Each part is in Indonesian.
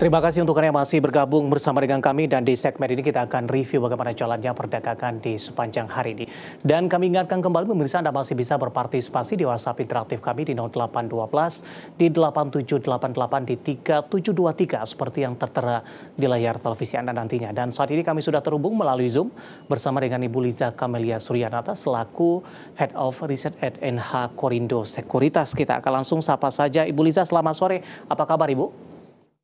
Terima kasih untuk kalian yang masih bergabung bersama dengan kami dan di segmen ini kita akan review bagaimana jalannya perdagangan di sepanjang hari ini. Dan kami ingatkan kembali pemirsa Anda masih bisa berpartisipasi di WhatsApp interaktif kami di 0812 di 8788 di 3723 seperti yang tertera di layar televisi Anda nantinya. Dan saat ini kami sudah terhubung melalui Zoom bersama dengan Ibu Liza Kamelia Suryanata selaku Head of Research at NH Korindo Sekuritas. Kita akan langsung sapa saja Ibu Liza selamat sore. Apa kabar Ibu?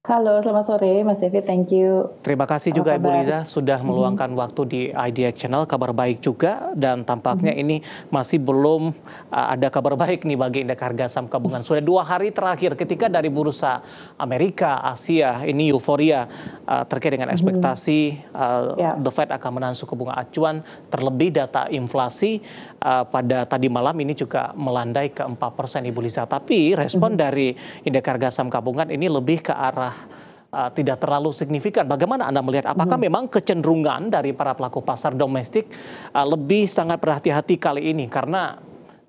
Halo, selamat sore Mas David, thank you. Terima kasih juga kabar? Ibu Liza sudah mhm. meluangkan -hmm. waktu di IDX Channel, kabar baik juga dan tampaknya -hmm. ini masih belum uh, ada kabar baik nih bagi indeks harga saham gabungan. Sudah dua hari terakhir ketika dari bursa Amerika, Asia, ini euforia uh, terkait dengan mhm. ekspektasi -hmm. uh, yeah. The Fed akan menahan suku bunga acuan, terlebih data inflasi uh, pada tadi malam ini juga melandai ke 4 persen Ibu Liza. Tapi respon -hmm. dari indeks harga saham gabungan ini lebih ke arah eh, tidak terlalu signifikan. Bagaimana Anda melihat? Apakah hmm. memang kecenderungan dari para pelaku pasar domestik eh, lebih sangat berhati-hati kali ini karena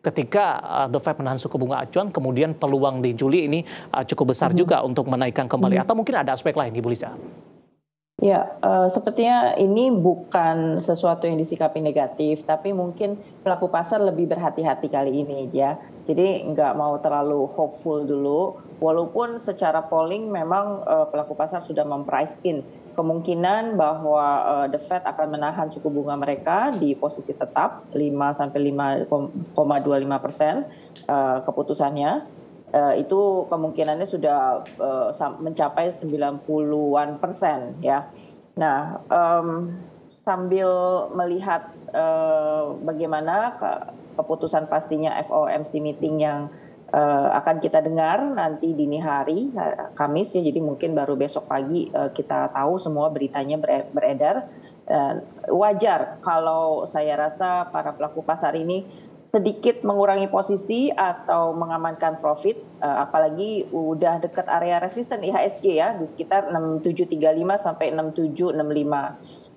ketika The Fed menahan suku bunga acuan, kemudian peluang di Juli ini cukup besar hmm. juga untuk menaikkan kembali. Hmm. Atau mungkin ada aspek lain, Ibu Lisa? Ya, uh, sepertinya ini bukan sesuatu yang disikapi negatif, tapi mungkin pelaku pasar lebih berhati-hati kali ini ya. Jadi nggak mau terlalu hopeful dulu, walaupun secara polling memang uh, pelaku pasar sudah memprice in kemungkinan bahwa uh, the Fed akan menahan suku bunga mereka di posisi tetap 5 sampai 5,25 persen uh, keputusannya Eh, itu kemungkinannya sudah uh, mencapai 90-an persen ya. Nah, um, sambil melihat uh, bagaimana ke keputusan pastinya FOMC meeting yang uh, akan kita dengar nanti dini hari Kamis ya jadi mungkin baru besok pagi uh, kita tahu semua beritanya beredar uh, wajar kalau saya rasa para pelaku pasar ini sedikit mengurangi posisi atau mengamankan profit uh, apalagi udah dekat area resisten IHSG ya di sekitar 6735 sampai 6765.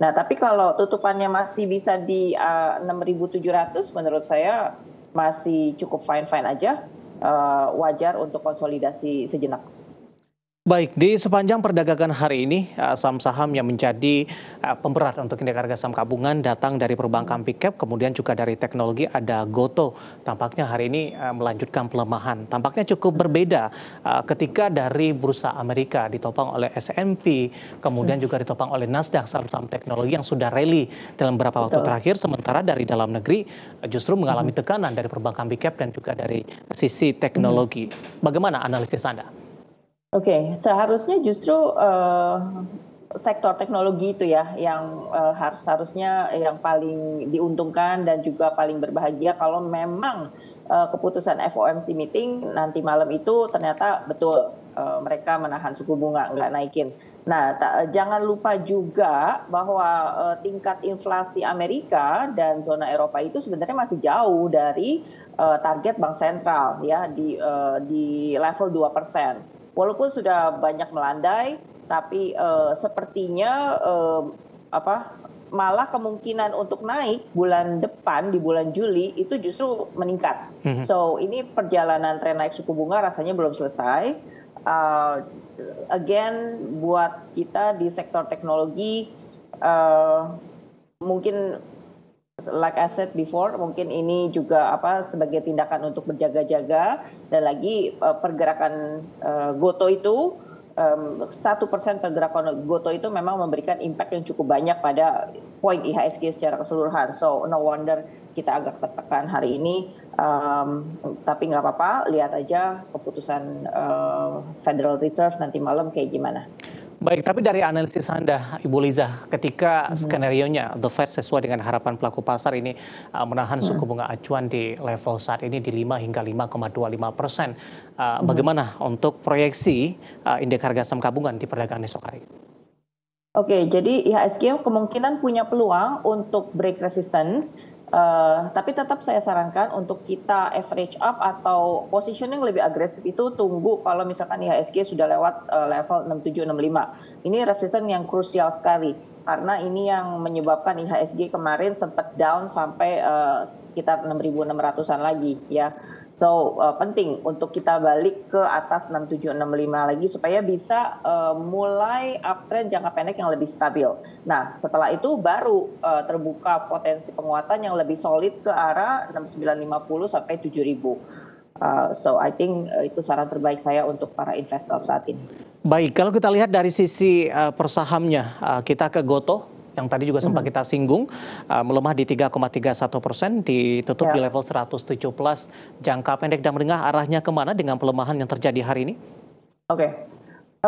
Nah, tapi kalau tutupannya masih bisa di eh, uh, 6700 menurut saya masih cukup fine-fine aja uh, wajar untuk konsolidasi sejenak. Baik, di sepanjang perdagangan hari ini, eh, saham saham yang menjadi eh, pemberat untuk indeks harga saham gabungan datang dari perbankan Pikep, e kemudian juga dari teknologi ada Goto. Tampaknya hari ini eh, melanjutkan pelemahan. Tampaknya cukup berbeda ketika dari bursa Amerika ditopang oleh S&P, kemudian hmm. juga ditopang oleh Nasdaq saham-saham teknologi yang sudah rally dalam beberapa Betul. waktu terakhir. Sementara dari dalam negeri justru mengalami hmm. tekanan dari perbankan Pikep e dan juga dari sisi teknologi. Hmm. Bagaimana analisis Anda? Oke, okay. seharusnya justru uh, sektor teknologi itu ya yang uh, harus harusnya yang paling diuntungkan dan juga paling berbahagia kalau memang uh, keputusan FOMC meeting nanti malam itu ternyata betul uh, mereka menahan suku bunga nggak naikin. Nah, jangan lupa juga bahwa uh, tingkat inflasi Amerika dan zona Eropa itu sebenarnya masih jauh dari uh, target bank sentral ya di uh, di level 2% walaupun sudah banyak melandai, tapi uh, sepertinya uh, apa malah kemungkinan untuk naik bulan depan di bulan Juli itu justru meningkat. Mm-hmm. So ini perjalanan tren naik suku bunga rasanya belum selesai. Uh, again buat kita di sektor teknologi uh, mungkin like I said before, mungkin ini juga apa sebagai tindakan untuk berjaga-jaga dan lagi eh, pergerakan eh, goto itu satu persen pergerakan goto itu memang memberikan impact yang cukup banyak pada poin IHSG secara keseluruhan. So no wonder kita agak tertekan hari ini. Um, tapi nggak apa-apa, lihat aja keputusan uh, Federal Reserve nanti malam kayak gimana. Baik, tapi dari analisis Anda, Ibu Liza, ketika hmm. skenario-nya The Fed sesuai dengan harapan pelaku pasar ini uh, menahan suku hmm. bunga acuan di level saat ini di 5 hingga 5,25 persen, uh, hmm. bagaimana untuk proyeksi uh, indeks harga saham gabungan di perdagangan esok hari? Oke, jadi IHSG ya, kemungkinan punya peluang untuk break resistance Uh, tapi tetap saya sarankan untuk kita average up atau positioning lebih agresif itu tunggu kalau misalkan IHSG ya sudah lewat uh, level 6765. Ini resisten yang krusial sekali karena ini yang menyebabkan IHSG kemarin sempat down sampai uh, sekitar 6600-an lagi ya. So uh, penting untuk kita balik ke atas 6765 lagi supaya bisa uh, mulai uptrend jangka pendek yang lebih stabil. Nah, setelah itu baru uh, terbuka potensi penguatan yang lebih solid ke arah 6950 sampai 7000. Uh, so I think uh, itu saran terbaik saya untuk para investor saat ini. Baik, kalau kita lihat dari sisi uh, persahamnya, uh, kita ke Goto yang tadi juga sempat hmm. kita singgung uh, melemah di 3,31 persen ditutup ya. di level 117 jangka pendek dan menengah arahnya kemana dengan pelemahan yang terjadi hari ini? Oke, okay.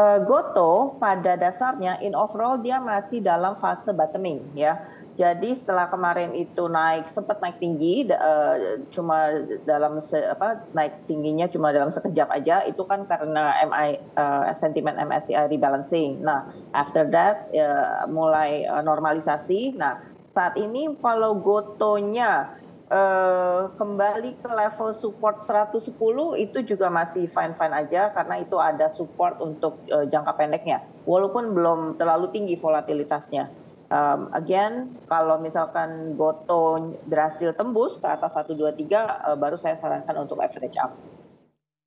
uh, Goto pada dasarnya in overall dia masih dalam fase bottoming ya jadi setelah kemarin itu naik sempat naik tinggi uh, cuma dalam se, apa naik tingginya cuma dalam sekejap aja itu kan karena MI uh, eh, sentimen MSCI rebalancing. Nah, after that uh, mulai uh, normalisasi. Nah, saat ini kalau gotonya uh, kembali ke level support 110 itu juga masih fine-fine aja karena itu ada support untuk uh, jangka pendeknya. Walaupun belum terlalu tinggi volatilitasnya um, again kalau misalkan Goto berhasil tembus ke atas 123 uh, eh, baru saya sarankan untuk average up.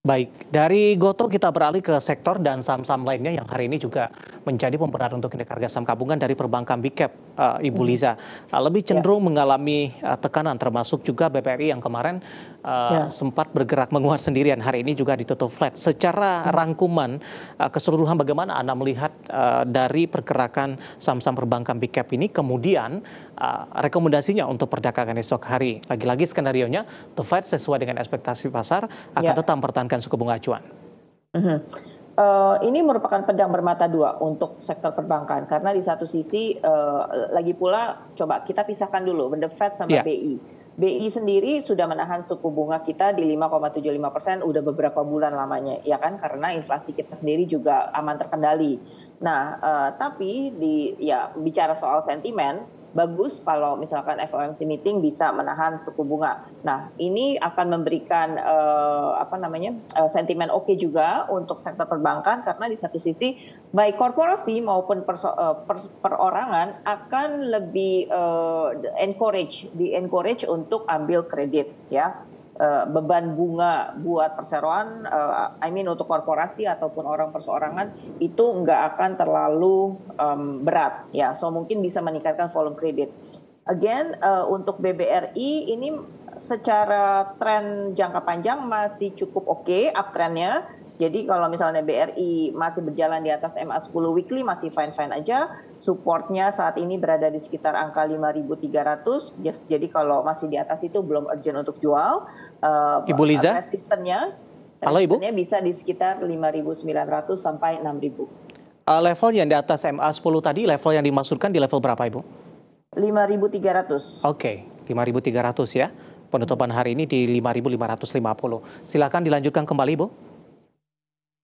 Baik, dari Goto kita beralih ke sektor dan saham-saham lainnya yang hari ini juga menjadi pemberat untuk indeks harga saham gabungan dari perbankan Bicap, uh, eh, Ibu hmm. Liza. Uh, lebih ya. cenderung ya. mengalami uh, tekanan termasuk juga BPRI yang kemarin uh, ya. sempat bergerak menguat sendirian. Hari ini juga ditutup flat. Secara ya. rangkuman uh, keseluruhan bagaimana Anda melihat uh, dari pergerakan saham-saham perbankan Bicap ini kemudian uh, rekomendasinya untuk perdagangan esok hari. Lagi-lagi skenario nya The Fed sesuai dengan ekspektasi pasar akan ya. tetap pertahankan menaikkan suku bunga acuan? Uh-huh. Uh, ini merupakan pedang bermata dua untuk sektor perbankan karena di satu sisi uh, lagi pula coba kita pisahkan dulu The Fed sama yeah. BI. BI sendiri sudah menahan suku bunga kita di 5,75 persen udah beberapa bulan lamanya, ya kan? Karena inflasi kita sendiri juga aman terkendali. Nah, uh, tapi di ya bicara soal sentimen, bagus kalau misalkan FOMC meeting bisa menahan suku bunga. Nah, ini akan memberikan uh, apa namanya uh, sentimen oke okay juga untuk sektor perbankan karena di satu sisi baik korporasi maupun perso, uh, eh, per, perorangan akan lebih uh, encourage di encourage untuk ambil kredit ya Eh, beban bunga buat perseroan, uh, I mean untuk korporasi ataupun orang perseorangan itu nggak akan terlalu um, berat ya. So mungkin bisa meningkatkan volume kredit. Again uh, untuk BBRI ini secara tren jangka panjang masih cukup oke okay uptrendnya jadi kalau misalnya BRI masih berjalan di atas MA 10 weekly masih fine-fine aja. Supportnya saat ini berada di sekitar angka 5.300. Jadi kalau masih di atas itu belum urgent untuk jual. Eh, ibu Liza? Resistennya, Halo Ibu? bisa di sekitar 5.900 sampai 6.000. Uh, eh, level yang di atas MA 10 tadi, level yang dimaksudkan di level berapa Ibu? 5.300. Oke, okay, 5.300 ya. Penutupan hari ini di 5.550. Silakan dilanjutkan kembali, ibu.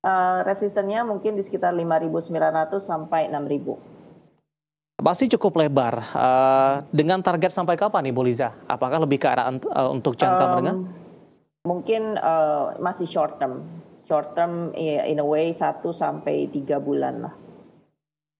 Eh, resistennya mungkin di sekitar 5.900 sampai 6.000. Pasti cukup lebar. Uh, dengan target sampai kapan nih Bu Liza? Apakah lebih ke arah eh, untuk jangka menengah? Mungkin uh, masih short term. Short term iya, in a way 1 sampai 3 bulan lah.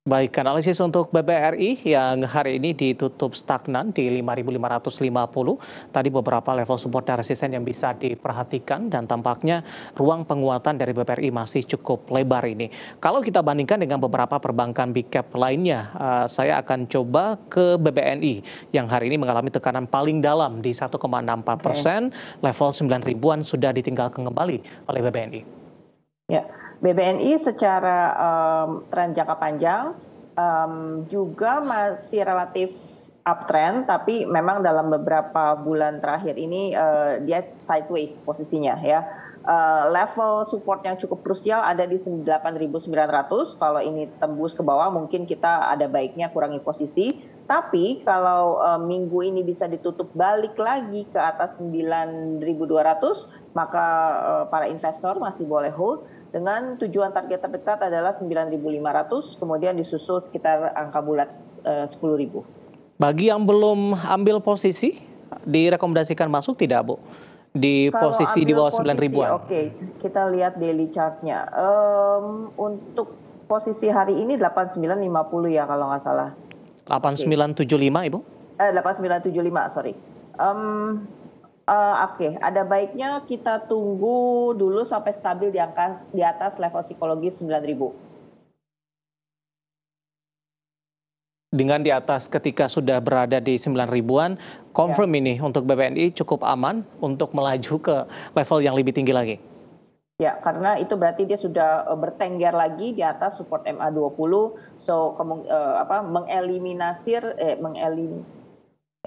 Baik, analisis untuk BBRI yang hari ini ditutup stagnan di 5.550. Tadi beberapa level support dan resisten yang bisa diperhatikan dan tampaknya ruang penguatan dari BBRI masih cukup lebar ini. Kalau kita bandingkan dengan beberapa perbankan big cap lainnya, eh, saya akan coba ke BBNI yang hari ini mengalami tekanan paling dalam di 1,64 persen. Level 9 ribuan sudah ditinggalkan kembali oleh BBNI. Ya. Yeah. BBNI secara um, tren jangka panjang um, juga masih relatif uptrend, tapi memang dalam beberapa bulan terakhir ini uh, dia sideways posisinya ya. Uh, level support yang cukup krusial ada di 8.900. Kalau ini tembus ke bawah, mungkin kita ada baiknya kurangi posisi. Tapi kalau uh, minggu ini bisa ditutup balik lagi ke atas 9.200, maka uh, para investor masih boleh hold dengan tujuan target terdekat adalah 9.500 kemudian disusul sekitar angka bulat eh, 10.000. Bagi yang belum ambil posisi direkomendasikan masuk tidak, Bu? Di Kalau posisi di bawah sembilan an Oke, okay. kita lihat daily chart-nya. Um, untuk posisi hari ini 8950 ya kalau nggak salah. 8975 okay. Ibu? Eh 8975, sorry. Um, uh, oke, okay. ada baiknya kita tunggu dulu sampai stabil di angka di atas level psikologis 9000. Dengan di atas ketika sudah berada di 9 ribuan, confirm ya. ini untuk BPNI cukup aman untuk melaju ke level yang lebih tinggi lagi. Ya, karena itu berarti dia sudah eh, bertengger lagi di atas support MA20, so uh, apa eh mengelim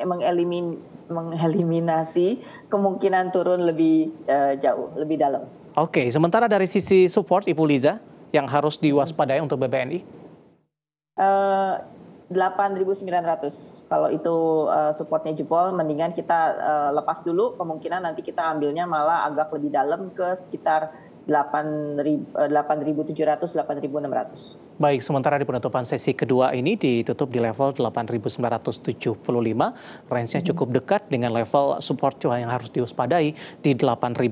mengelimin mengeliminasi kemungkinan turun lebih uh, jauh, lebih dalam. Oke, okay. sementara dari sisi support Ibu Liza yang harus diwaspadai untuk BBNI? Uh, 8.900. Kalau itu uh, supportnya jebol, mendingan kita uh, lepas dulu. Kemungkinan nanti kita ambilnya malah agak lebih dalam ke sekitar 8.700, 8.600. Baik, sementara di penutupan sesi kedua ini ditutup di level 8.975. Range-nya mm-hmm. cukup dekat dengan level support yang harus diwaspadai di 8.900.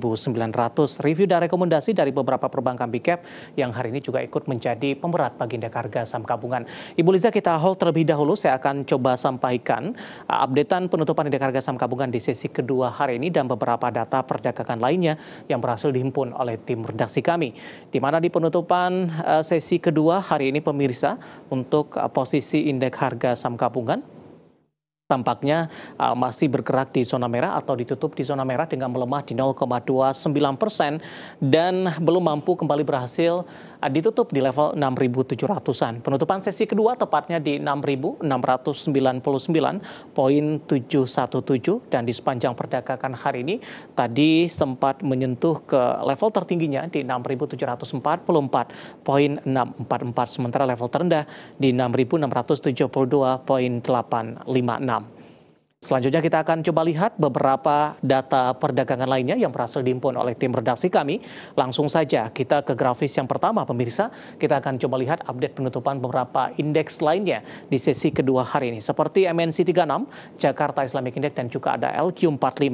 Review dan rekomendasi dari beberapa perbankan big cap yang hari ini juga ikut menjadi pemberat bagi indeks harga saham gabungan. Ibu Liza kita hold terlebih dahulu. Saya akan coba sampaikan uh, updatean penutupan indeks harga saham gabungan di sesi kedua hari ini dan beberapa data perdagangan lainnya yang berhasil dihimpun oleh tim redaksi kami. Di mana di penutupan uh, sesi kedua hari ini pemirsa untuk uh, posisi indeks harga saham gabungan tampaknya uh, masih bergerak di zona merah atau ditutup di zona merah dengan melemah di 0,29 persen dan belum mampu kembali berhasil uh, ditutup di level 6.700-an. Penutupan sesi kedua tepatnya di 6.699,717 dan di sepanjang perdagangan hari ini tadi sempat menyentuh ke level tertingginya di 6.744,644 sementara level terendah di 6.672,856. Selanjutnya kita akan coba lihat beberapa data perdagangan lainnya yang berhasil diimpun oleh tim redaksi kami. Langsung saja kita ke grafis yang pertama pemirsa. Kita akan coba lihat update penutupan beberapa indeks lainnya di sesi kedua hari ini. Seperti MNC 36, Jakarta Islamic Index dan juga ada LQ45.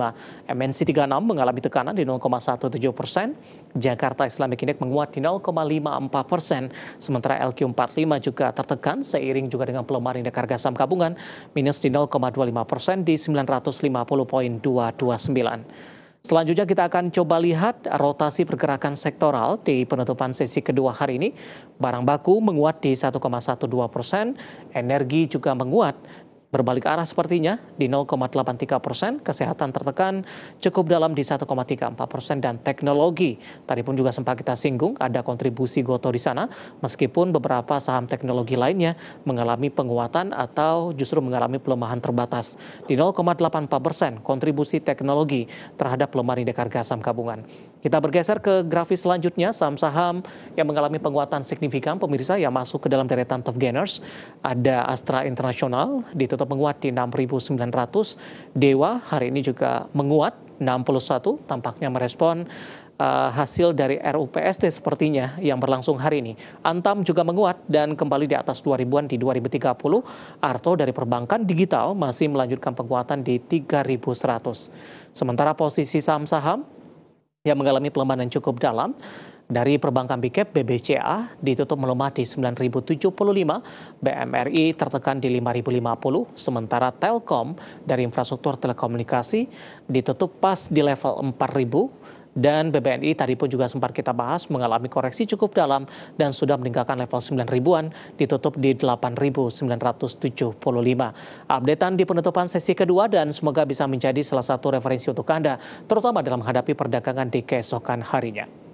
MNC 36 mengalami tekanan di 0,17 persen. Jakarta Islamic Index menguat di 0,54 persen. Sementara LQ45 juga tertekan seiring juga dengan pelemahan indeks harga saham gabungan minus di 0,25 persen mencatatkan di 950.229. Selanjutnya kita akan coba lihat rotasi pergerakan sektoral di penutupan sesi kedua hari ini. Barang baku menguat di 1,12 persen, energi juga menguat berbalik arah sepertinya di 0,83 persen, kesehatan tertekan cukup dalam di 1,34 persen, dan teknologi. Tadi pun juga sempat kita singgung ada kontribusi Goto di sana, meskipun beberapa saham teknologi lainnya mengalami penguatan atau justru mengalami pelemahan terbatas. Di 0,84 persen kontribusi teknologi terhadap pelemahan indeks harga saham gabungan. Kita bergeser ke grafis selanjutnya, saham-saham yang mengalami penguatan signifikan pemirsa yang masuk ke dalam deretan top gainers. Ada Astra International ditutup menguat di 6.900, Dewa hari ini juga menguat 61 tampaknya merespon uh, hasil dari RUPST sepertinya yang berlangsung hari ini. Antam juga menguat dan kembali di atas 2000-an di 2030. Arto dari perbankan digital masih melanjutkan penguatan di 3100. Sementara posisi saham-saham yang mengalami pelemahan yang cukup dalam. Dari perbankan BIKEP, BBCA ditutup melemah di 9.075, BMRI tertekan di 5.050, sementara Telkom dari infrastruktur telekomunikasi ditutup pas di level 4.000, dan BBNI tadi pun juga sempat kita bahas mengalami koreksi cukup dalam dan sudah meninggalkan level 9 ribuan ditutup di 8.975. Updatean di penutupan sesi kedua dan semoga bisa menjadi salah satu referensi untuk Anda terutama dalam menghadapi perdagangan di keesokan harinya.